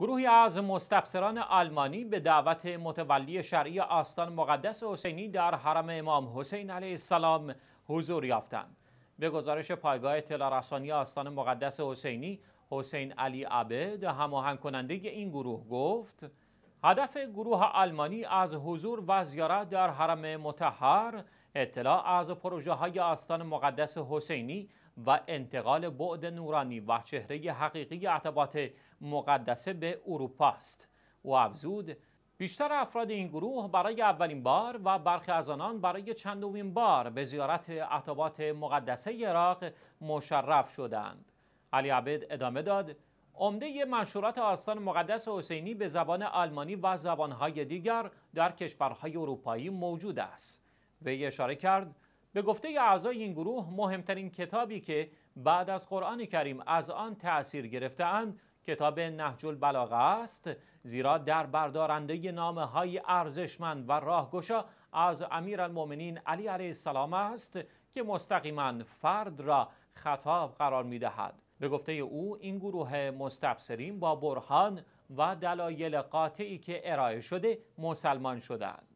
گروهی از مستبصران آلمانی به دعوت متولی شرعی آستان مقدس حسینی در حرم امام حسین علیه السلام حضور یافتند. به گزارش پایگاه اطلاع آستان مقدس حسینی، حسین علی عبد هماهنگ کننده این گروه گفت: هدف گروه آلمانی از حضور و زیارت در حرم متحر اطلاع از پروژه های آستان مقدس حسینی و انتقال بعد نورانی و چهره حقیقی عتبات مقدسه به اروپا است و افزود بیشتر افراد این گروه برای اولین بار و برخی از آنان برای چندمین بار به زیارت عتبات مقدسه عراق مشرف شدند علی عبد ادامه داد عمده منشورات آستان مقدس حسینی به زبان آلمانی و زبانهای دیگر در کشورهای اروپایی موجود است. وی اشاره کرد به گفته اعضای این گروه مهمترین کتابی که بعد از قرآن کریم از آن تأثیر گرفتهاند کتاب نهج البلاغه است زیرا در بردارنده نامه های ارزشمند و راهگشا از امیرالمؤمنین علی علیه السلام است که مستقیما فرد را خطاب قرار می به گفته او این گروه مستبصرین با برهان و دلایل قاطعی که ارائه شده مسلمان شدند.